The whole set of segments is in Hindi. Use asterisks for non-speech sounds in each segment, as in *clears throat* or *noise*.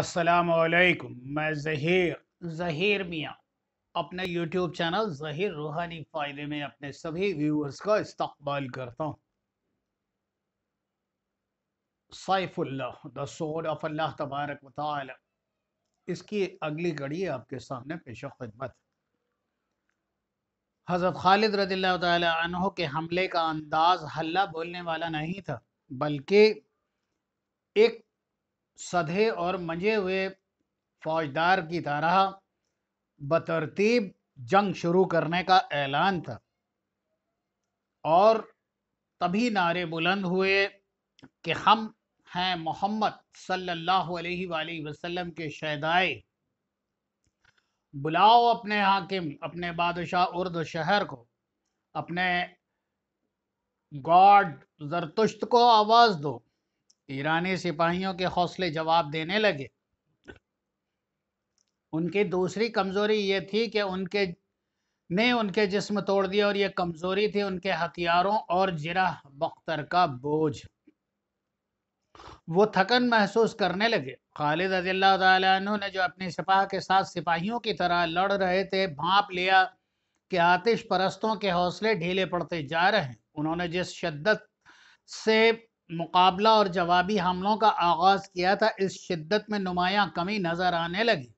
असलकुम मैं जहीर जहीर मियाँ अपने यूट्यूब चैनल जहीर रूहानी फ़ायदे में अपने सभी व्यूअर्स का इस्तकबाल करता हूँ Saifullah the sword of Allah तबारक वाल इसकी अगली कड़ी आपके सामने पेश खदमत हज़रत खालिद रजील्ला तह के हमले का अंदाज़ हल्ला बोलने वाला नहीं था बल्कि एक सधे और मंजे हुए फौजदार की तरह बतरतीब जंग शुरू करने का ऐलान था और तभी नारे बुलंद हुए कि हम हैं मोहम्मद सल्लल्लाहु अलैहि वसल्लम के शहदाए बुलाओ अपने हाकिम अपने बादशाह उर्द शहर को अपने गॉड जरतुश्त को आवाज़ दो ईरानी सिपाहियों के हौसले जवाब देने लगे उनकी दूसरी कमज़ोरी ये थी कि उनके ने उनके जिस्म तोड़ दिया और ये कमज़ोरी थी उनके हथियारों और जिरा बख्तर का बोझ वो थकन महसूस करने लगे खालिद रजील्ला ने जो अपने सिपाह के साथ सिपाहियों की तरह लड़ रहे थे भाप लिया कि आतिश परस्तों के हौसले ढीले पड़ते जा रहे हैं उन्होंने जिस शिद्दत से मुकाबला और जवाबी हमलों का आगाज़ किया था इस शिद्दत में नुमाया कमी नज़र आने लगी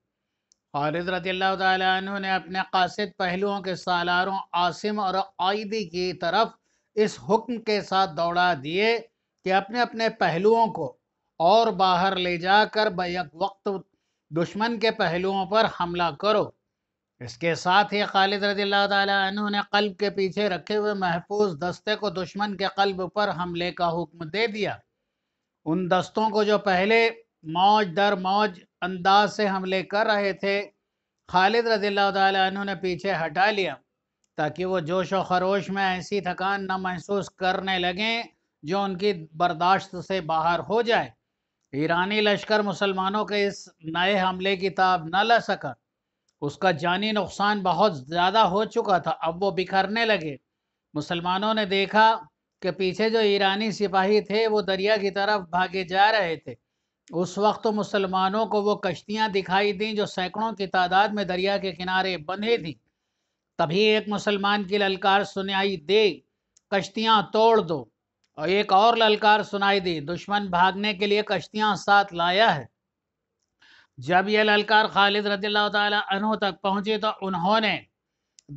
और रती ने अपने कासद पहलुओं के सालारों आसिम और आयदी की तरफ इस हुक्म के साथ दौड़ा दिए कि अपने अपने पहलुओं को और बाहर ले जाकर बैक वक्त दुश्मन के पहलुओं पर हमला करो इसके साथ ही खालिद रजी अल्लाह ने कल्ब के पीछे रखे हुए महफूज दस्ते को दुश्मन के कल्ब पर हमले का हुक्म दे दिया उन दस्तों को जो पहले मौज दर मौज अंदाज से हमले कर रहे थे खालिद रजील्ला तु ने पीछे हटा लिया ताकि वो जोश व खरोश में ऐसी थकान न महसूस करने लगें जो उनकी बर्दाश्त से बाहर हो जाए ईरानी लश्कर मुसलमानों के इस नए हमले की ताब न ला सका उसका जानी नुकसान बहुत ज़्यादा हो चुका था अब वो बिखरने लगे मुसलमानों ने देखा कि पीछे जो ईरानी सिपाही थे वो दरिया की तरफ भागे जा रहे थे उस वक्त तो मुसलमानों को वो कश्तियाँ दिखाई दी जो सैकड़ों की तादाद में दरिया के किनारे बंधी थीं तभी एक मुसलमान की ललकार सुनाई दे कश्तियाँ तोड़ दो और एक और ललकार सुनाई दी दुश्मन भागने के लिए कश्तियाँ साथ लाया है जब ये ललकार खालिद रजील्ला तहों तक पहुंची तो उन्होंने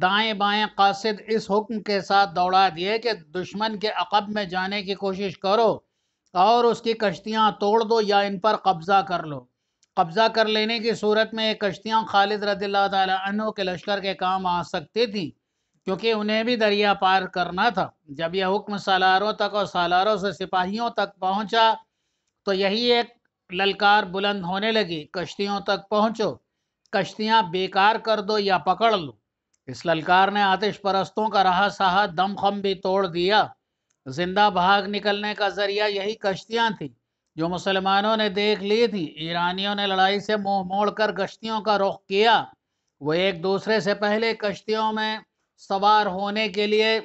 दाएं बाएं कासिद इस हुक्म के साथ दौड़ा दिए कि दुश्मन के अकब में जाने की कोशिश करो और उसकी कश्तियाँ तोड़ दो या इन पर कब्ज़ा कर लो कब्ज़ा कर लेने की सूरत में ये कश्तियाँ खालिद रजील्ला तहों के लश्कर के काम आ सकती थी क्योंकि उन्हें भी दरिया पार करना था जब यह हुक्म सालारों तक और सालारों से सिपाहियों तक पहुँचा तो यही एक ललकार बुलंद होने लगी कश्तियों तक पहुंचो कश्तियां बेकार कर दो या पकड़ लो इस ललकार ने आतिश परस्तों का रहा सहा दमखम भी तोड़ दिया जिंदा भाग निकलने का जरिया यही कश्तियां थी जो मुसलमानों ने देख ली थी ईरानियों ने लड़ाई से मुंह मोड़ कर कश्तियों का रुख किया वो एक दूसरे से पहले कश्तियों में सवार होने के लिए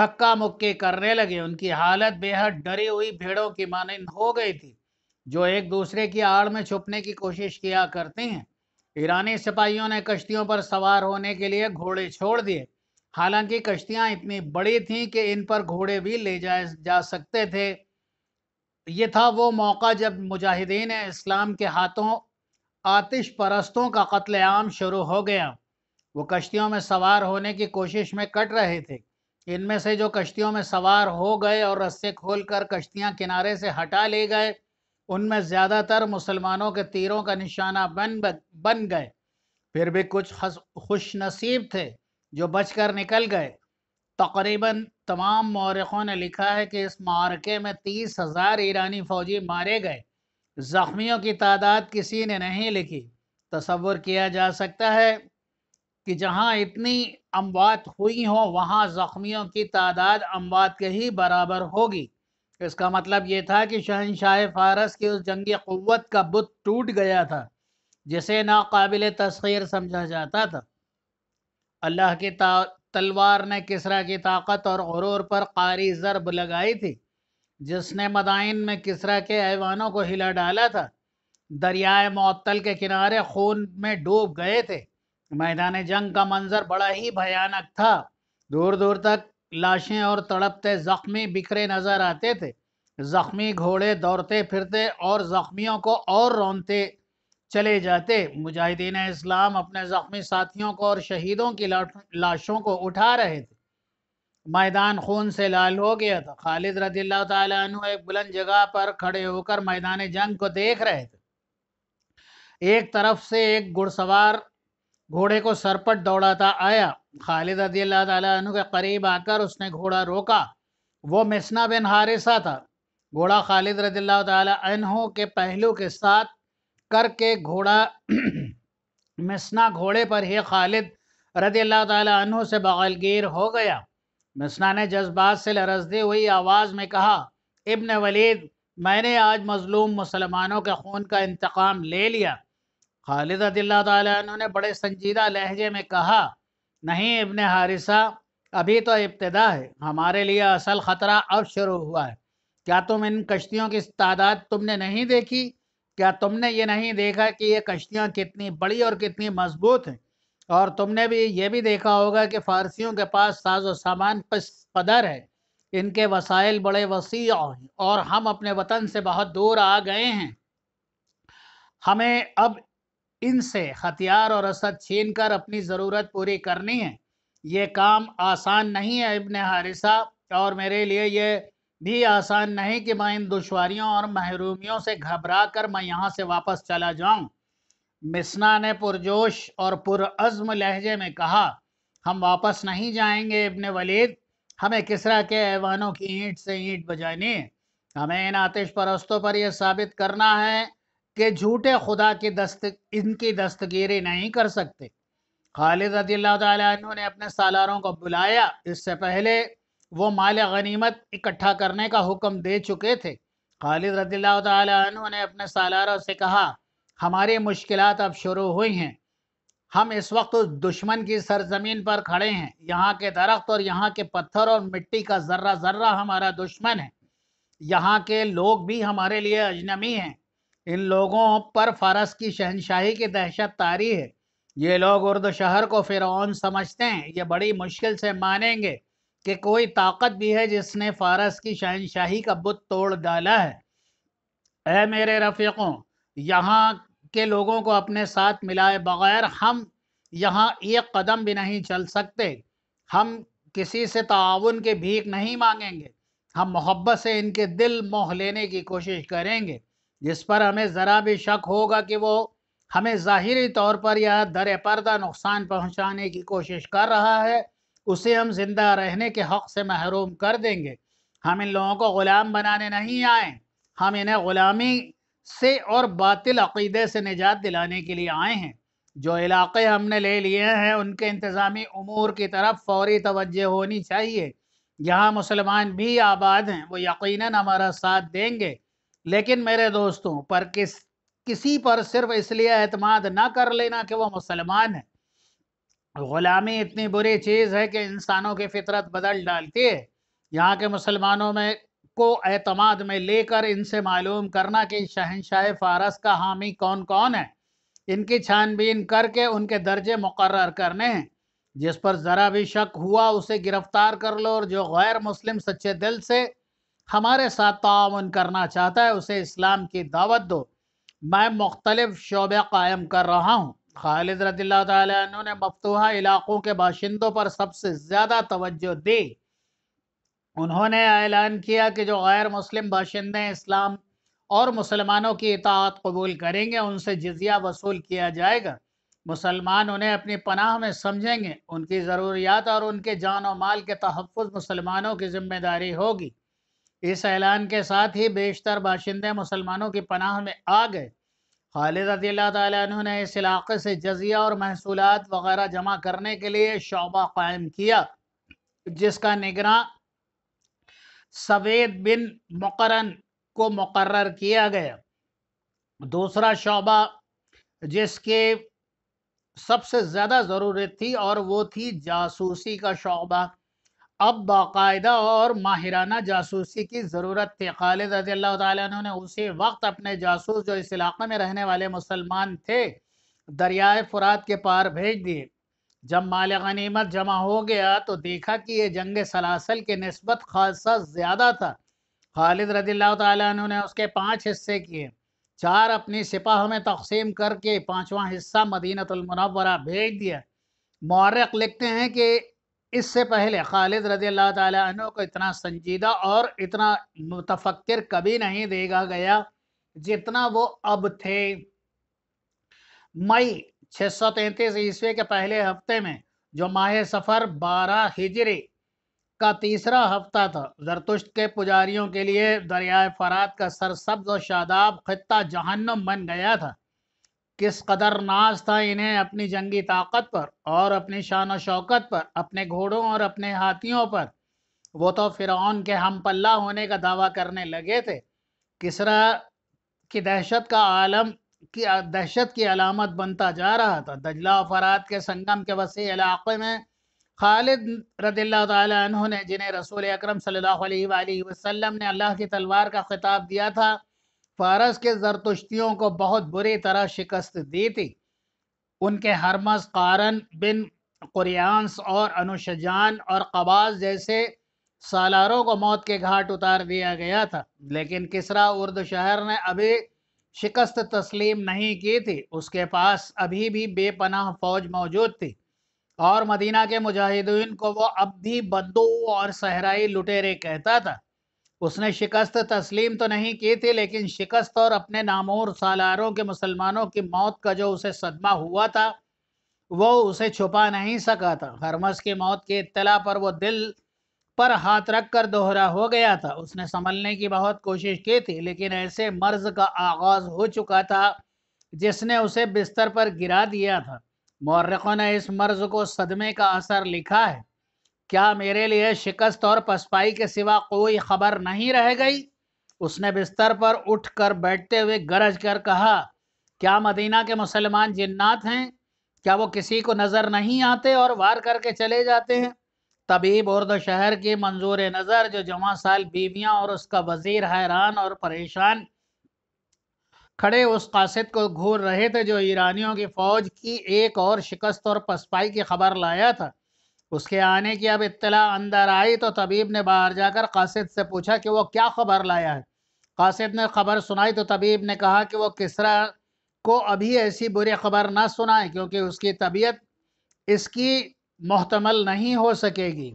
धक्का मुक्के करने लगे उनकी हालत बेहद डरी हुई भेड़ों की मानंद हो गई थी जो एक दूसरे की आड़ में छुपने की कोशिश किया करते हैं ईरानी सिपाहियों ने कश्तियों पर सवार होने के लिए घोड़े छोड़ दिए हालांकि कश्तियां इतनी बड़ी थीं कि इन पर घोड़े भी ले जाए जा सकते थे ये था वो मौका जब मुजाहिदीन इस्लाम के हाथों आतिश परस्तों का कत्लेआम शुरू हो गया वो कश्तियों में सवार होने की कोशिश में कट रहे थे इनमें से जो कश्तियों में सवार हो गए और रस्से खोलकर कश्तियां किनारे से हटा ले गए उनमें ज़्यादातर मुसलमानों के तीरों का निशाना बन बन गए फिर भी कुछ खुश नसीब थे जो बचकर निकल गए तकरीबन तमाम मौरखों ने लिखा है कि इस मारके में तीस हज़ार ईरानी फ़ौजी मारे गए ज़ख्मियों की तादाद किसी ने नहीं लिखी तस्वुर किया जा सकता है कि जहां इतनी अमवात हुई हो वहां ज़ख्मियों की तादाद अमवात के ही बराबर होगी इसका मतलब ये था कि शहनशाह फारस की उस जंगी क़वत का बुत टूट गया था जिसे नाकबिल तस्खीर समझा जाता था अल्लाह की तलवार ने किसरा की ताकत और गुरूर पर कारी ज़रब लगाई थी जिसने मदाइन में किसरा के ऐवानों को हिला डाला था दरियाए मअतल के किनारे खून में डूब गए थे मैदान जंग का मंजर बड़ा ही भयानक था दूर दूर तक लाशें और तड़पते जख्मी बिखरे नजर आते थे जख्मी घोड़े दौड़ते फिरते और जख्मियों को और रौनते चले जाते मुजाहिदीन इस्लाम अपने जख्मी साथियों को और शहीदों की लाशों को उठा रहे थे मैदान खून से लाल हो गया था खालिद रदी तु एक बुलंद जगह पर खड़े होकर मैदान जंग को देख रहे थे एक तरफ से एक घुड़सवार घोड़े को सरपट दौड़ाता आया खालिद रदी अल्लाह तु के करीब आकर उसने घोड़ा रोका वो मिसना बिन हारिसा था घोड़ा खालिद रदी अल्लाह तु के पहलू के साथ करके घोड़ा *clears throat* मिसना घोड़े पर ही खालिद रदी अल्लाह से बगलगीर हो गया मिसना ने जज्बात से लरजती हुई आवाज़ में कहा इब्न वलीद मैंने आज मज़लूम मुसलमानों के खून का इंतकाम ले लिया खालिद रदी अल्लाह ने बड़े संजीदा लहजे में कहा नहीं इबन हारिसा अभी तो इब्तदा है हमारे लिए असल ख़तरा अब शुरू हुआ है क्या तुम इन कश्तियों की तादाद तुमने नहीं देखी क्या तुमने ये नहीं देखा कि ये कश्तियाँ कितनी बड़ी और कितनी मजबूत हैं और तुमने भी ये भी देखा होगा कि फ़ारसियों के पास साजो सामान पदर है इनके वसाइल बड़े वसी हैं और हम अपने वतन से बहुत दूर आ गए हैं हमें अब इनसे हथियार और असद छीन कर अपनी ज़रूरत पूरी करनी है ये काम आसान नहीं है इब्ने हारिसा और मेरे लिए ये भी आसान नहीं कि मैं इन दुश्वारियों और महरूमियों से घबरा कर मैं यहाँ से वापस चला जाऊँ मिसना ने पुरजोश और पुरज़म लहजे में कहा हम वापस नहीं जाएंगे इबन वलीद हमें किसरा के ऐवानों की ईंट से ईंट बजानी हमें इन आतिश परस्तों पर यह साबित करना है कि झूठे खुदा के दस्त इनकी दस्तगिरी नहीं कर सकते खालिद रदी तु ने अपने सालारों को बुलाया इससे पहले वो माल गनीमत इकट्ठा करने का हुक्म दे चुके थे खालिद रदी तु ने अपने सालारों से कहा हमारी मुश्किल अब शुरू हुई हैं हम इस वक्त उस दुश्मन की सरजमीन पर खड़े हैं यहाँ के दरख्त और यहाँ के पत्थर और मिट्टी का जर्रा जर्रा हमारा दुश्मन है यहाँ के लोग भी हमारे लिए अजनबी हैं इन लोगों पर फारस की शहनशाही की दहशत तारी है ये लोग उर्द शहर को फिरौन समझते हैं ये बड़ी मुश्किल से मानेंगे कि कोई ताकत भी है जिसने फारस की शहनशाही का बुत तोड़ डाला है ए मेरे रफ़ीकों यहाँ के लोगों को अपने साथ मिलाए बगैर हम यहाँ एक कदम भी नहीं चल सकते हम किसी से ताउन के भीख नहीं मांगेंगे हम मोहब्बत से इनके दिल मोह लेने की कोशिश करेंगे जिस पर हमें ज़रा भी शक होगा कि वो हमें ज़ाहरी तौर पर या दर पर्दा नुकसान पहुँचाने की कोशिश कर रहा है उसे हम जिंदा रहने के हक़ से महरूम कर देंगे हम इन लोगों को ग़ुलाम बनाने नहीं आए हम इन्हें ग़ुलामी से और बातिल अकीदे से निजात दिलाने के लिए आए हैं जो इलाक़े हमने ले लिए हैं उनके इंतज़ामी अमूर की तरफ फौरी तवज्जो होनी चाहिए यहाँ मुसलमान भी आबाद हैं वो यकीनन हमारा साथ देंगे लेकिन मेरे दोस्तों पर किस किसी पर सिर्फ इसलिए अतमाद ना कर लेना कि वह मुसलमान है ग़ुलामी इतनी बुरी चीज़ है कि इंसानों की फितरत बदल डालती है यहाँ के मुसलमानों में को अतमाद में लेकर इनसे मालूम करना कि शहनशाह फारस का हामी कौन कौन है इनकी छानबीन करके उनके दर्जे मुकर करने हैं जिस पर ज़रा भी शक हुआ उसे गिरफ्तार कर लो और जो गैर मुस्लिम सच्चे दिल से हमारे साथ ताउन करना चाहता है उसे इस्लाम की दावत दो मैं मुख्तलिफ शोबे कायम कर रहा हूँ खालिद रदील्ला तु ने मफतूहा इलाक़ों के बाशिंदों पर सबसे ज़्यादा तवज्जो दी उन्होंने ऐलान किया कि जो गैर मुस्लिम बाशिंदे इस्लाम और मुसलमानों की इतात कबूल करेंगे उनसे जजिया वसूल किया जाएगा मुसलमान उन्हें अपनी पनाह में समझेंगे उनकी ज़रूरियात और उनके जान और माल के तहफ़ मुसलमानों की जिम्मेदारी होगी इस ऐलान के साथ ही बेशतर बाशिंदे मुसलमानों की पनाह में आ गए खालिद रजील्ला ने इस इलाके से जजिया और महसूलत वगैरह जमा करने के लिए शोबा कायम किया जिसका निगरान सवेद बिन मुकरन को मुकर्र किया गया दूसरा शोबा जिसके सबसे ज़्यादा ज़रूरत थी और वो थी जासूसी का शोबा अब बाकायदा और माहिराना जासूसी की ज़रूरत थी खालिद रजी अल्लाह ने उसी वक्त अपने जासूस जो इस इलाक़े में रहने वाले मुसलमान थे दरियाए फुरात के पार भेज दिए जब माल गनीमत जमा हो गया तो देखा कि ये जंग सलासल के नस्बत खासा ज़्यादा था खालिद रजील्ला तु ने उसके पाँच हिस्से किए चार अपनी सिपाह में तकसीम करके पाँचवा हिस्सा मदीनतमनवरा भेज दिया मौरक लिखते हैं कि इससे पहले खालिद रजी अल्लाह तु को इतना संजीदा और इतना मुतफक्र कभी नहीं देखा गया जितना वो अब थे मई छह सौ तैतीस ईस्वी के पहले हफ्ते में जो माह सफ़र बारह हिजरी का तीसरा हफ्ता था जरतुश्त के पुजारियों के लिए दरियाए फरात का सरसब्ज और शादाब खत्ता जहन्नम बन गया था किस कदर नाज था इन्हें अपनी जंगी ताकत पर और अपनी शान शौकत पर अपने घोड़ों और अपने हाथियों पर वो तो फ़िरौन के हम पल्ला होने का दावा करने लगे थे किसरा की दहशत का आलम की दहशत की अलामत बनता जा रहा था दजला और फरात के संगम के वसी इलाके में खालिद रदील्ला तु ने जिन्हें रसूल अक्रम सल्लल्लाहु वसम ने अल्लाह की तलवार का खिताब दिया था फारस के जरतुश्तियों को बहुत बुरी तरह शिकस्त दी थी उनके हरमस कारन बिन कुरियांस और अनुशजान और कबाज जैसे सालारों को मौत के घाट उतार दिया गया था लेकिन किसरा उर्द शहर ने अभी शिकस्त तस्लीम नहीं की थी उसके पास अभी भी बेपनाह फौज मौजूद थी और मदीना के मुजाहिदीन को वो अब भी बंदू और सहराई लुटेरे कहता था उसने शिकस्त तस्लीम तो नहीं की थी लेकिन शिकस्त और अपने नामोर सालारों के मुसलमानों की मौत का जो उसे सदमा हुआ था वो उसे छुपा नहीं सका था हरमस की मौत की इतला पर वो दिल पर हाथ रख कर दोहरा हो गया था उसने संभलने की बहुत कोशिश की थी लेकिन ऐसे मर्ज का आगाज़ हो चुका था जिसने उसे बिस्तर पर गिरा दिया था मौरखों ने इस मर्ज को सदमे का असर लिखा है क्या मेरे लिए शिकस्त और पसपाई के सिवा कोई खबर नहीं रह गई उसने बिस्तर पर उठ कर बैठते हुए गरज कर कहा क्या मदीना के मुसलमान जिन्नात हैं क्या वो किसी को नज़र नहीं आते और वार करके चले जाते हैं तबीब और शहर की मंजूर नज़र जो जमा साल बीवियाँ और उसका वजीर हैरान और परेशान खड़े उस कासिद को घूर रहे थे जो ईरानियों की फ़ौज की एक और शिकस्त और पसपाई की खबर लाया था उसके आने की अब इतला अंदर आई तो तबीब ने बाहर जाकर कासिद से पूछा कि वो क्या खबर लाया है कासिद ने खबर सुनाई तो तबीब ने कहा कि वो किसरा को अभी ऐसी बुरी खबर ना सुनाए क्योंकि उसकी तबीयत इसकी मोहतमल नहीं हो सकेगी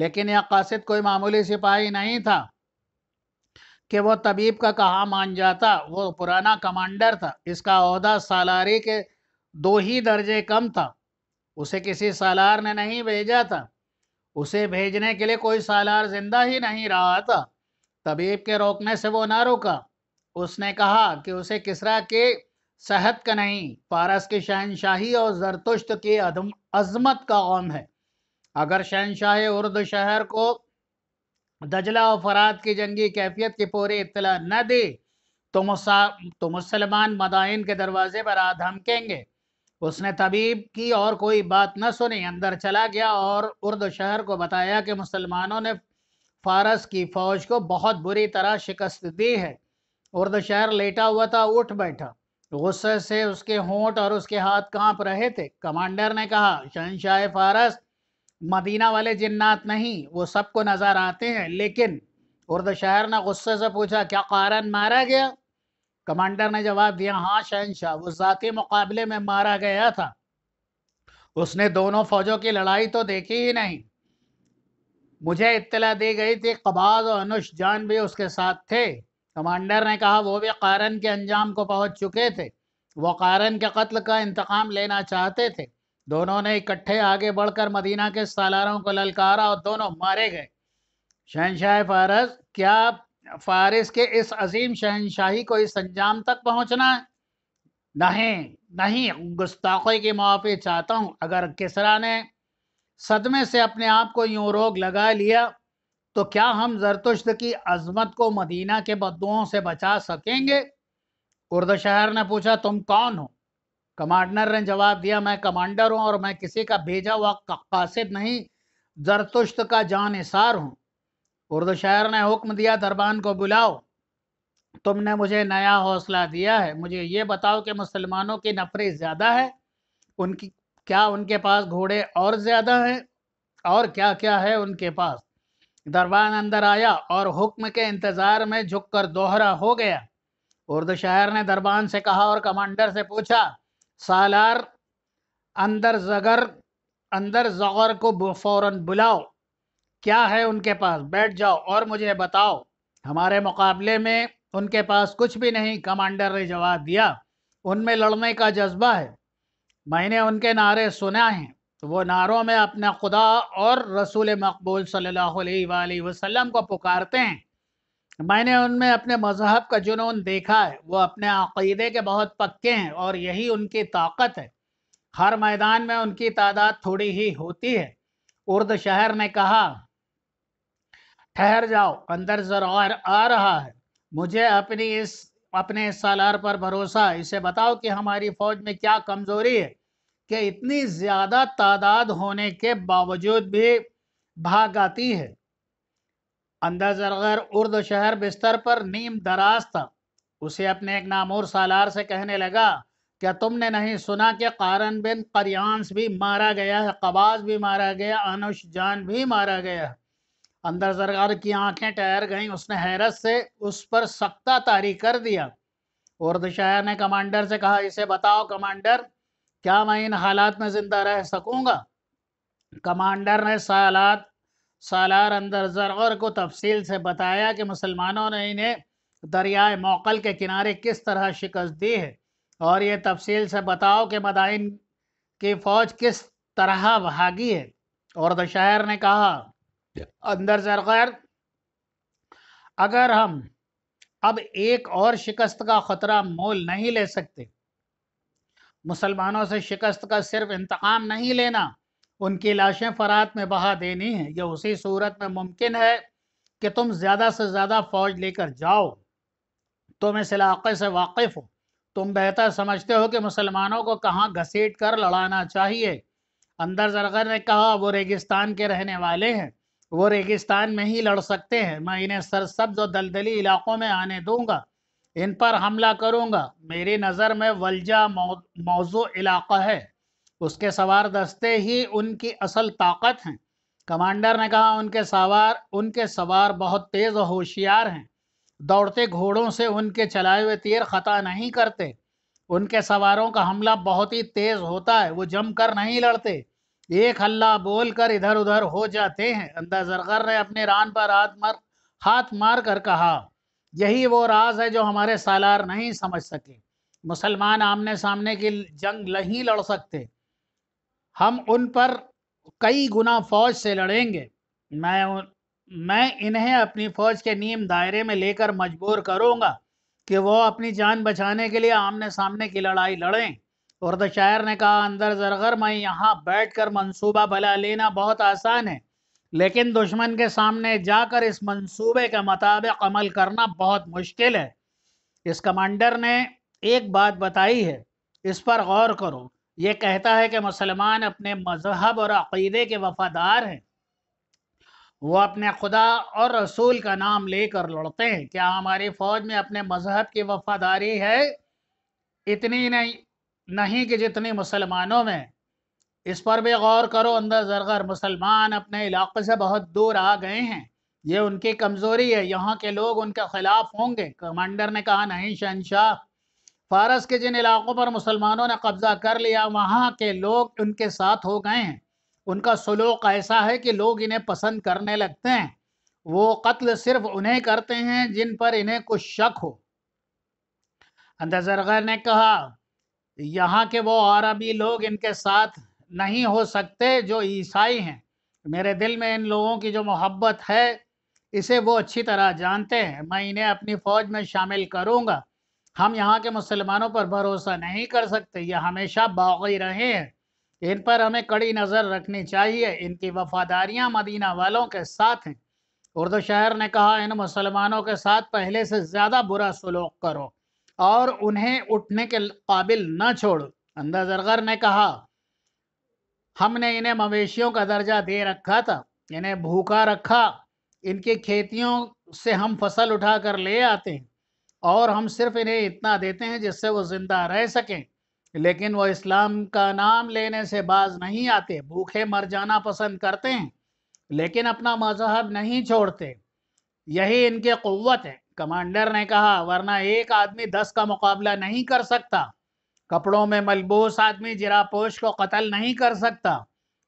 लेकिन यह कासिद कोई मामूली सिपाही नहीं था कि वो तबीब का कहा मान जाता वो पुराना कमांडर था इसका अहदा सालारी के दो ही दर्जे कम था उसे किसी सालार ने नहीं भेजा था उसे भेजने के लिए कोई सालार जिंदा ही नहीं रहा था तबीब के रोकने से वो ना रुका उसने कहा कि उसे किसरा के सहत का नहीं पारस की शहनशाही और जरतुश्त की अजमत का गम है अगर शहनशाह उर्द शहर को दजला और फराद की जंगी कैफियत की पूरी इतला न दे तो मुसा तो मुसलमान मदाइन के दरवाजे पर आ धमकेंगे उसने तबीब की और कोई बात न सुनी अंदर चला गया और उर्द शहर को बताया कि मुसलमानों ने फारस की फौज को बहुत बुरी तरह शिकस्त दी है उर्द शहर लेटा हुआ था उठ बैठा गुस्से से उसके होंठ और उसके हाथ कांप रहे थे कमांडर ने कहा शहनशाह फारस मदीना वाले जिन्नात नहीं वो सबको नज़र आते हैं लेकिन उर्द शहर ने गुस्से से पूछा क्या कारण मारा गया कमांडर ने जवाब दिया हाँ शहनशाह वो ज़ाती मुकाबले में मारा गया था उसने दोनों फौजों की लड़ाई तो देखी ही नहीं मुझे इत्तला दी गई थी कबाज और अनुष जान भी उसके साथ थे कमांडर ने कहा वो भी कारण के अंजाम को पहुंच चुके थे वो कारण के कत्ल का इंतकाम लेना चाहते थे दोनों ने इकट्ठे आगे बढ़कर मदीना के सालारों को ललकारा और दोनों मारे गए शहनशाह फारस क्या फारिस के इस अजीम शहनशाही को इस अंजाम तक पहुंचना नहीं नहीं गुस्ताखे की मुआफ़ी चाहता हूं अगर किसरा ने सदमे से अपने आप को यूं रोग लगा लिया तो क्या हम जरतुश्त की अजमत को मदीना के बदुओं से बचा सकेंगे उर्द शहर ने पूछा तुम कौन हो कमांडर ने जवाब दिया मैं कमांडर हूँ और मैं किसी का भेजा हुआ कासिद नहीं जरतुश्त का जानसार हूं हूँ उर्दो शायर ने हुक्म दिया दरबान को बुलाओ तुमने मुझे नया हौसला दिया है मुझे ये बताओ कि मुसलमानों की नफरी ज़्यादा है उनकी क्या उनके पास घोड़े और ज़्यादा हैं और क्या क्या है उनके पास दरबान अंदर आया और हुक्म के इंतज़ार में झुक कर दोहरा हो गया उर्दू शायर ने दरबान से कहा और कमांडर से पूछा सालार अंदर जगर अंदर जगर को फ़ौर बुलाओ क्या है उनके पास बैठ जाओ और मुझे बताओ हमारे मुकाबले में उनके पास कुछ भी नहीं कमांडर ने जवाब दिया उनमें लड़ने का जज्बा है मैंने उनके नारे सुना है तो वो नारों में अपने खुदा और रसूल मकबूल सल्लल्लाहु अलैहि वसल्लम को पुकारते हैं मैंने उनमें अपने मजहब का जुनून देखा है वो अपने अक़ीदे के बहुत पक्के हैं और यही उनकी ताकत है हर मैदान में उनकी तादाद थोड़ी ही होती है उर्द शहर ने कहा ठहर जाओ अंदर जरौर आ रहा है मुझे अपनी इस अपने इस सालार पर भरोसा इसे बताओ कि हमारी फौज में क्या कमजोरी है कि इतनी ज्यादा तादाद होने के बावजूद भी भाग आती है अंदर जरगर उर्द शहर बिस्तर पर नीम दराज था उसे अपने एक नामोर सालार से कहने लगा क्या तुमने नहीं सुना कि कारन बिन करियांस भी मारा गया है कबाज भी मारा गया अनुश जान भी मारा गया है अंदर सरकार की आंखें टहर गईं उसने हैरत से उस पर सख्ता तारी कर दिया और शायर ने कमांडर से कहा इसे बताओ कमांडर क्या मैं इन हालात में ज़िंदा रह सकूँगा कमांडर ने सालात सालार अंदर जरगर को तफसील से बताया कि मुसलमानों ने इन्हें दरियाए मौकल के किनारे किस तरह शिकस्त दी है और ये तफसील से बताओ कि मदाइन की फ़ौज किस तरह भागी है और दशहर ने कहा अंदर सरकार अगर हम अब एक और शिकस्त का खतरा मोल नहीं ले सकते मुसलमानों से शिकस्त का सिर्फ इंतकाम नहीं लेना उनकी लाशें फरात में बहा देनी है यह उसी सूरत में मुमकिन है कि तुम ज़्यादा से ज़्यादा फौज लेकर जाओ तुम इस इलाके से वाकिफ़ हो तुम बेहतर समझते हो कि मुसलमानों को कहाँ घसीट कर लड़ाना चाहिए अंदर जरगर ने कहा वो रेगिस्तान के रहने वाले हैं वो रेगिस्तान में ही लड़ सकते हैं मैं इन्हें सरसब्ज और दलदली इलाकों में आने दूंगा इन पर हमला करूंगा मेरी नज़र में वलजा मौजू इलाका है उसके सवार दस्ते ही उनकी असल ताकत हैं कमांडर ने कहा उनके सवार उनके सवार बहुत तेज़ और होशियार हैं दौड़ते घोड़ों से उनके चलाए हुए तीर ख़ता नहीं करते उनके सवारों का हमला बहुत ही तेज़ होता है वो जम कर नहीं लड़ते एक हल्ला बोलकर इधर उधर हो जाते हैं अंदाज अरगर ने अपने रान पर हाथ मार हाथ मार कर कहा यही वो राज है जो हमारे सालार नहीं समझ सके मुसलमान आमने सामने की जंग नहीं लड़ सकते हम उन पर कई गुना फौज से लड़ेंगे मैं मैं इन्हें अपनी फौज के नीम दायरे में लेकर मजबूर करूंगा कि वो अपनी जान बचाने के लिए आमने सामने की लड़ाई लड़ें और शायर ने कहा अंदर जरगर मैं यहाँ बैठ कर मनसूबा भला लेना बहुत आसान है लेकिन दुश्मन के सामने जाकर इस मंसूबे के मुताबिक अमल करना बहुत मुश्किल है इस कमांडर ने एक बात बताई है इस पर गौर करो ये कहता है कि मुसलमान अपने मजहब और अक़ीदे के वफादार हैं वो अपने खुदा और रसूल का नाम लेकर लड़ते हैं क्या हमारी फ़ौज में अपने मजहब की वफादारी है इतनी नहीं नहीं कि जितने मुसलमानों में इस पर भी गौर करो अंदर जरगर मुसलमान अपने इलाके से बहुत दूर आ गए हैं ये उनकी कमज़ोरी है यहाँ के लोग उनके खिलाफ होंगे कमांडर ने कहा नहीं शहनशाह फारस के जिन इलाकों पर मुसलमानों ने कब्जा कर लिया वहाँ के लोग उनके साथ हो गए हैं उनका सलूक ऐसा है कि लोग इन्हें पसंद करने लगते हैं वो कत्ल सिर्फ उन्हें करते हैं जिन पर इन्हें कुछ शक हो अंदर जरगर ने कहा यहाँ के वो अरबी लोग इनके साथ नहीं हो सकते जो ईसाई हैं मेरे दिल में इन लोगों की जो मोहब्बत है इसे वो अच्छी तरह जानते हैं मैं इन्हें अपनी फ़ौज में शामिल करूँगा हम यहाँ के मुसलमानों पर भरोसा नहीं कर सकते ये हमेशा बागी रहे हैं इन पर हमें कड़ी नज़र रखनी चाहिए इनकी वफादारियाँ मदीना वालों के साथ हैं उर्दू शहर ने कहा इन मुसलमानों के साथ पहले से ज़्यादा बुरा सलूक करो और उन्हें उठने के काबिल न छोड़ अंदा जरगर ने कहा हमने इन्हें मवेशियों का दर्जा दे रखा था इन्हें भूखा रखा इनकी खेतियों से हम फसल उठा कर ले आते हैं और हम सिर्फ इन्हें इतना देते हैं जिससे वो ज़िंदा रह सकें लेकिन वो इस्लाम का नाम लेने से बाज नहीं आते भूखे मर जाना पसंद करते हैं लेकिन अपना मजहब नहीं छोड़ते यही इनके क़वत है कमांडर ने कहा वरना एक आदमी दस का मुकाबला नहीं कर सकता कपड़ों में मलबूस आदमी जिरापोश को कत्ल नहीं कर सकता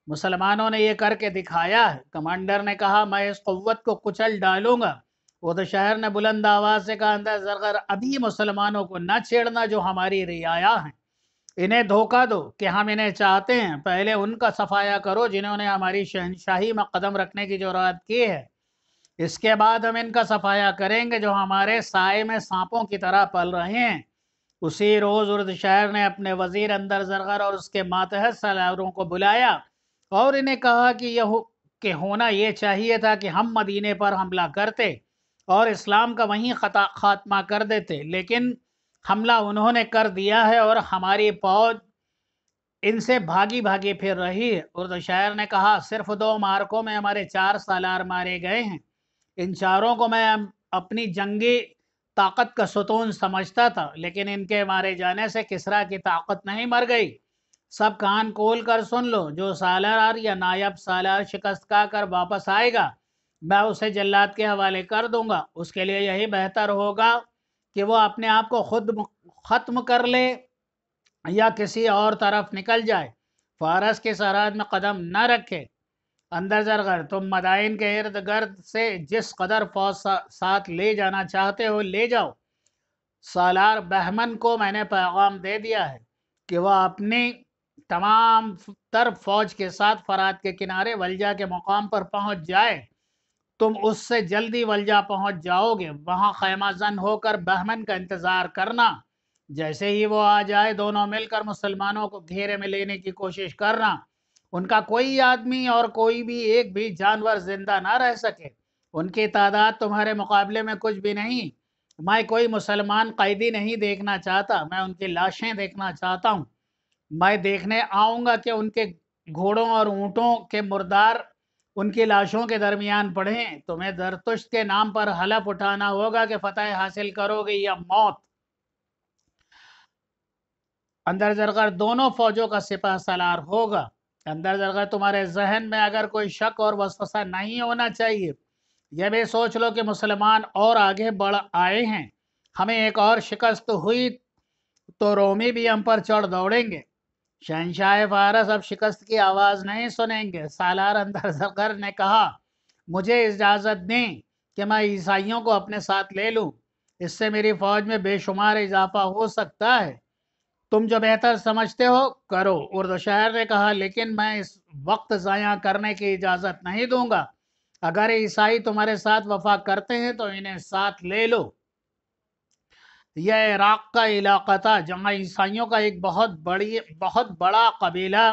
मुसलमानों ने यह करके दिखाया है कमांडर ने कहा मैं इस क़वत को कुचल डालूंगा वो तो शहर ने बुलंद आवाज से कहा अंदर जरगर अभी मुसलमानों को न छेड़ना जो हमारी रियाया हैं इन्हें धोखा दो कि हम इन्हें चाहते हैं पहले उनका सफाया करो जिन्होंने हमारी शहनशाही में कदम रखने की जरूरत की है इसके बाद हम इनका सफाया करेंगे जो हमारे साय में सांपों की तरह पल रहे हैं उसी रोज़ उर्द शायर ने अपने वज़ीर अंदर जरगर और उसके मातहत सलारों को बुलाया और इन्हें कहा कि यह हो, कि होना ये चाहिए था कि हम मदीने पर हमला करते और इस्लाम का वहीं खता खात्मा कर देते लेकिन हमला उन्होंने कर दिया है और हमारी फौज इनसे भागी भागी फिर रही है उर्द शायर ने कहा सिर्फ दो मार्कों में हमारे चार सालार मारे गए हैं इन चारों को मैं अपनी जंगी ताकत का सुतून समझता था लेकिन इनके मारे जाने से किसरा की ताकत नहीं मर गई सब कान खोल कर सुन लो जो सालार या नायब सालार शिकस्त का कर वापस आएगा मैं उसे जल्लाद के हवाले कर दूंगा उसके लिए यही बेहतर होगा कि वो अपने आप को खुद ख़त्म कर ले या किसी और तरफ निकल जाए फारस के सराज में कदम न रखे अंदर जरगर तुम तो मदाइन के इर्द गर्द से जिस कदर फौज साथ ले जाना चाहते हो ले जाओ सालार बहमन को मैंने पैगाम दे दिया है कि वह अपनी तमाम तर फौज के साथ फरात के किनारे वलजा के मुकाम पर पहुंच जाए तुम उससे जल्दी वलजा पहुंच जाओगे वहां जन होकर बहमन का इंतज़ार करना जैसे ही वो आ जाए दोनों मिलकर मुसलमानों को घेरे में लेने की कोशिश करना उनका कोई आदमी और कोई भी एक भी जानवर जिंदा ना रह सके उनकी तादाद तुम्हारे मुकाबले में कुछ भी नहीं मैं कोई मुसलमान कैदी नहीं देखना चाहता मैं उनकी लाशें देखना चाहता हूँ मैं देखने आऊँगा कि उनके घोड़ों और ऊँटों के मुर्दार उनकी लाशों के दरमियान पढ़ें तुम्हें जरतुश्त के नाम पर हलफ उठाना होगा कि फतह हासिल करोगे या मौत अंदर जरकर दोनों फौजों का सिपा सलार होगा अंदर अगर तुम्हारे जहन में अगर कोई शक और वसवसा नहीं होना चाहिए यह भी सोच लो कि मुसलमान और आगे बढ़ आए हैं हमें एक और शिकस्त हुई तो रोमी भी हम पर चढ़ दौड़ेंगे शहनशाह फारस अब शिकस्त की आवाज़ नहीं सुनेंगे सालार अंदर जगर ने कहा मुझे इजाज़त दें कि मैं ईसाइयों को अपने साथ ले लूं इससे मेरी फौज में बेशुमार इजाफा हो सकता है तुम जो बेहतर समझते हो करो उर्द ने कहा लेकिन मैं इस वक्त ज़ाया करने की इजाज़त नहीं दूंगा अगर ईसाई तुम्हारे साथ वफा करते हैं तो इन्हें साथ ले लो यह इराक़ का इलाका था जहाँ ईसाइयों का एक बहुत बड़ी बहुत बड़ा कबीला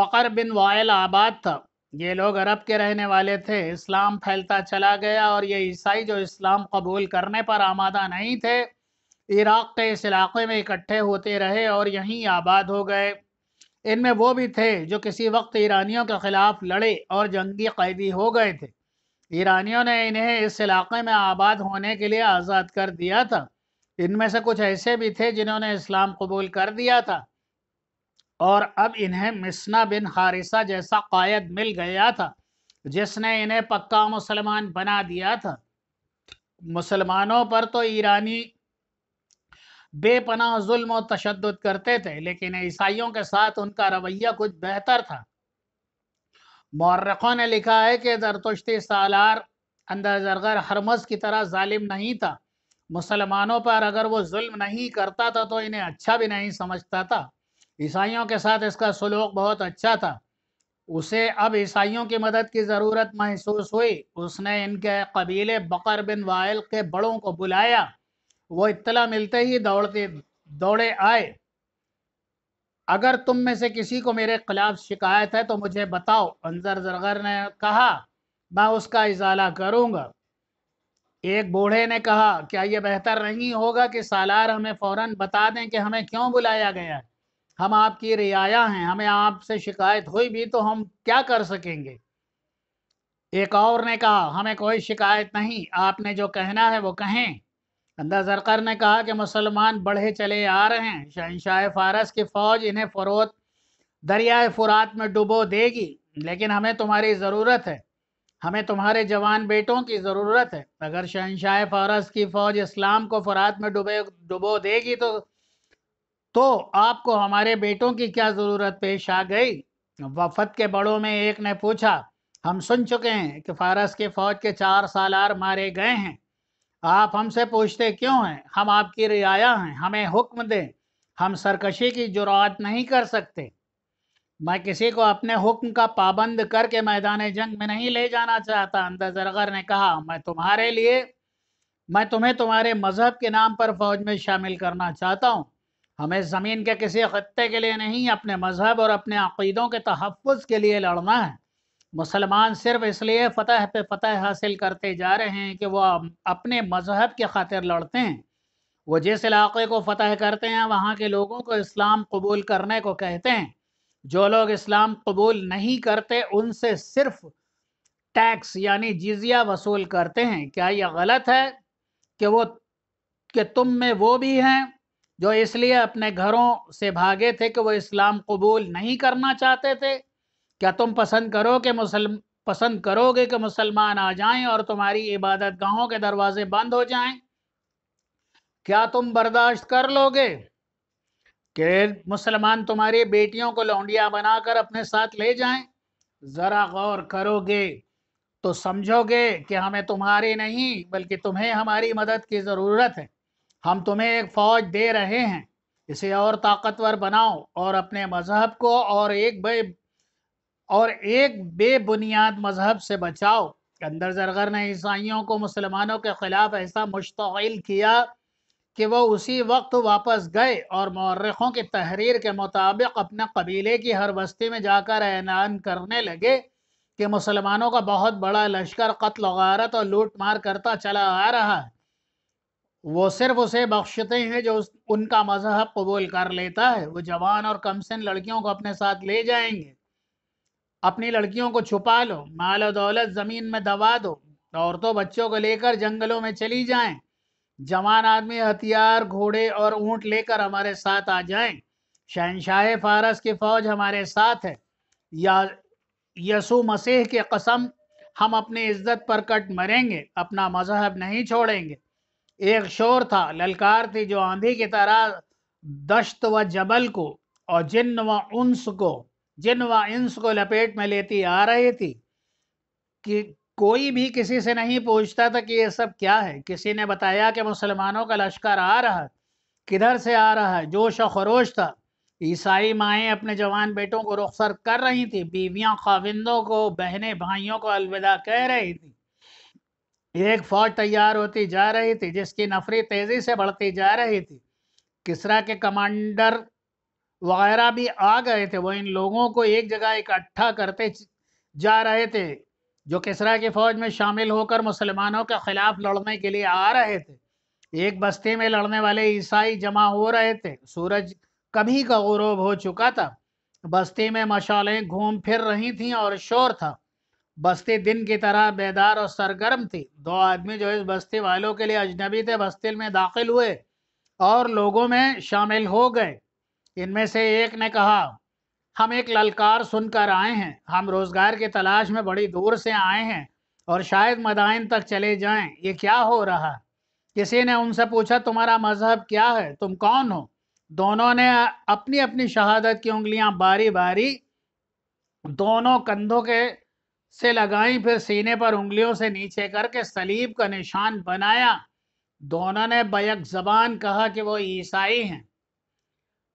बकर बिन वायल आबाद था ये लोग अरब के रहने वाले थे इस्लाम फैलता चला गया और ये ईसाई जो इस्लाम कबूल करने पर आमादा नहीं थे इराक के इस इलाके में इकट्ठे होते रहे और यहीं आबाद हो गए इनमें वो भी थे जो किसी वक्त ईरानियों के खिलाफ लड़े और जंगी कैदी हो गए थे ईरानियों ने इन्हें इस इलाके में आबाद होने के लिए आज़ाद कर दिया था इनमें से कुछ ऐसे भी थे जिन्होंने इस्लाम कबूल कर दिया था और अब इन्हें मिसना बिन हारिसा जैसा कायद मिल गया था जिसने इन्हें पक्का मुसलमान बना दिया था मुसलमानों पर तो ईरानी बेपनाह जुल्म और तशद करते थे लेकिन ईसाइयों के साथ उनका रवैया कुछ बेहतर था मौरखों ने लिखा है कि दरतुश्ती सालार अंदर जरगर हरमस की तरह जालिम नहीं था मुसलमानों पर अगर वो जुल्म नहीं करता था तो इन्हें अच्छा भी नहीं समझता था ईसाइयों के साथ इसका सलूक बहुत अच्छा था उसे अब ईसाइयों की मदद की ज़रूरत महसूस हुई उसने इनके कबीले बकर बिन वायल के बड़ों को बुलाया वो इतला मिलते ही दौड़ते दौड़े आए अगर तुम में से किसी को मेरे खिलाफ शिकायत है तो मुझे बताओ अंजर जरगर ने कहा मैं उसका इजाला करूंगा एक बूढ़े ने कहा क्या यह बेहतर नहीं होगा कि सालार हमें फौरन बता दें कि हमें क्यों बुलाया गया है हम आपकी रियाया हैं हमें आपसे शिकायत हुई भी तो हम क्या कर सकेंगे एक और ने कहा हमें कोई शिकायत नहीं आपने जो कहना है वो कहें अंदा जरकर ने कहा कि मुसलमान बढ़े चले आ रहे हैं शहनशाह फारस की फ़ौज इन्हें फरोत दरियाए फुरात में डुबो देगी लेकिन हमें तुम्हारी ज़रूरत है हमें तुम्हारे जवान बेटों की ज़रूरत है अगर शहनशाह फारस की फ़ौज इस्लाम को फरात में डुबे डुबो देगी तो तो आपको हमारे बेटों की क्या ज़रूरत पेश आ गई वफद के बड़ों में एक ने पूछा हम सुन चुके हैं कि फारस की फ़ौज के चार सालार मारे गए हैं आप हमसे पूछते क्यों हैं हम आपकी रियाया हैं हमें हुक्म दें हम सरकशी की जुरात नहीं कर सकते मैं किसी को अपने हुक्म का पाबंद करके मैदान जंग में नहीं ले जाना चाहता अंदर जरगर ने कहा मैं तुम्हारे लिए मैं तुम्हें तुम्हारे मजहब के नाम पर फौज में शामिल करना चाहता हूँ हमें ज़मीन के किसी खत्े के लिए नहीं अपने मजहब और अपने अकीदों के तहफ़ के लिए लड़ना है मुसलमान सिर्फ इसलिए फ़तह पे फ़तह हासिल करते जा रहे हैं कि वह अपने मज़हब की खातिर लड़ते हैं वो जिस इलाक़े को फ़तह करते हैं वहाँ के लोगों को इस्लाम कबूल करने को कहते हैं जो लोग इस्लाम कबूल नहीं करते उनसे सिर्फ टैक्स यानी जिजिया वसूल करते हैं क्या यह गलत है कि वो कि तुम में वो भी हैं जो इसलिए अपने घरों से भागे थे कि वो इस्लाम कबूल नहीं करना चाहते थे क्या तुम पसंद करो कि मुसलम पसंद करोगे कि मुसलमान आ जाएं और तुम्हारी इबादत गाहों के दरवाजे बंद हो जाएं क्या तुम बर्दाश्त कर लोगे कि मुसलमान तुम्हारी बेटियों को लौंडिया बनाकर अपने साथ ले जाएं ज़रा गौर करोगे तो समझोगे कि हमें तुम्हारी नहीं बल्कि तुम्हें हमारी मदद की ज़रूरत है हम तुम्हें एक फ़ौज दे रहे हैं इसे और ताकतवर बनाओ और अपने मज़हब को और एक और एक बेबुनियाद मजहब से बचाओ अंदर जरगर ने ईसाइयों को मुसलमानों के खिलाफ ऐसा मुश्तिल किया कि वो उसी वक्त वापस गए और मौरखों की तहरीर के मुताबिक अपने कबीले की हर बस्ती में जाकर ऐलान करने लगे कि मुसलमानों का बहुत बड़ा लश्कर कत्ल गारत और लूट मार करता चला आ रहा है वो सिर्फ उसे बख्शते हैं जो उस उनका मजहब कबूल कर लेता है वो जवान और कमसिन लड़कियों को अपने साथ ले जाएंगे अपनी लड़कियों को छुपा लो माल दौलत जमीन में दबा दो औरतों बच्चों को लेकर जंगलों में चली जाएं जवान आदमी हथियार घोड़े और ऊंट लेकर हमारे साथ आ जाएं शहनशाह फारस की फौज हमारे साथ है या यसु मसीह की कसम हम अपनी इज्जत पर कट मरेंगे अपना मजहब नहीं छोड़ेंगे एक शोर था ललकार थी जो आंधी की तरह दश्त व जबल को और जिन व उन्स को जिन व इंस को लपेट में लेती आ रही थी कि कोई भी किसी से नहीं पूछता था कि ये सब क्या है किसी ने बताया कि मुसलमानों का लश्कर आ रहा है किधर से आ रहा है जोश और खरोश था ईसाई माएँ अपने जवान बेटों को रुखसर कर रही थी बीवियां खाविंदों को बहने भाइयों को अलविदा कह रही थी एक फौज तैयार होती जा रही थी जिसकी नफरी तेजी से बढ़ती जा रही थी किसरा के कमांडर वगैरह भी आ गए थे वो इन लोगों को एक जगह इकट्ठा करते जा रहे थे जो किसरा की फौज में शामिल होकर मुसलमानों के खिलाफ लड़ने के लिए आ रहे थे एक बस्ती में लड़ने वाले ईसाई जमा हो रहे थे सूरज कभी का गरूब हो चुका था बस्ती में मशालें घूम फिर रही थीं और शोर था बस्ती दिन की तरह बेदार और सरगर्म थी दो आदमी जो इस बस्ती वालों के लिए अजनबी थे बस्ती में दाखिल हुए और लोगों में शामिल हो गए इनमें से एक ने कहा हम एक ललकार सुनकर आए हैं हम रोजगार की तलाश में बड़ी दूर से आए हैं और शायद मदाइन तक चले जाएं ये क्या हो रहा किसी ने उनसे पूछा तुम्हारा मजहब क्या है तुम कौन हो दोनों ने अपनी अपनी शहादत की उंगलियां बारी बारी दोनों कंधों के से लगाई फिर सीने पर उंगलियों से नीचे करके सलीब का निशान बनाया दोनों ने बयक जबान कहा कि वो ईसाई हैं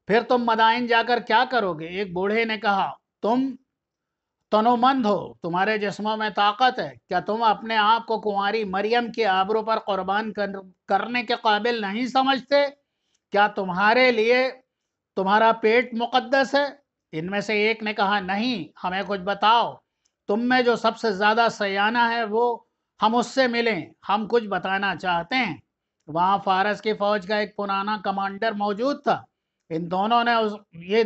फिर तुम मदाइन जाकर क्या करोगे एक बूढ़े ने कहा तुम तनोमंद हो तुम्हारे जिस्मों में ताकत है क्या तुम अपने आप को कुंवारी मरियम के आबरों पर कुर्बान कर, करने के काबिल नहीं समझते क्या तुम्हारे लिए तुम्हारा पेट मुकद्दस है इनमें से एक ने कहा नहीं हमें कुछ बताओ तुम में जो सबसे ज़्यादा सयाना है वो हम उससे मिलें हम कुछ बताना चाहते हैं वहाँ फारस की फ़ौज का एक पुराना कमांडर मौजूद था इन दोनों ने उस ये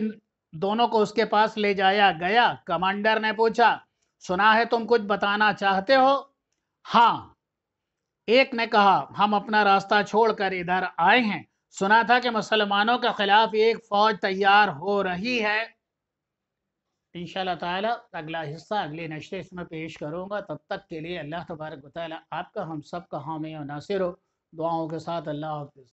दोनों को उसके पास ले जाया गया कमांडर ने पूछा सुना है तुम कुछ बताना चाहते हो हाँ एक ने कहा हम अपना रास्ता छोड़कर इधर आए हैं सुना था कि मुसलमानों के खिलाफ एक फौज तैयार हो रही है इन अगला हिस्सा अगले नशे इसमें पेश करूंगा तब तक के लिए अल्लाह तबारक आपका हम सब का हामी और नासिर हो दुआओं के साथ अल्लाह हाफिज़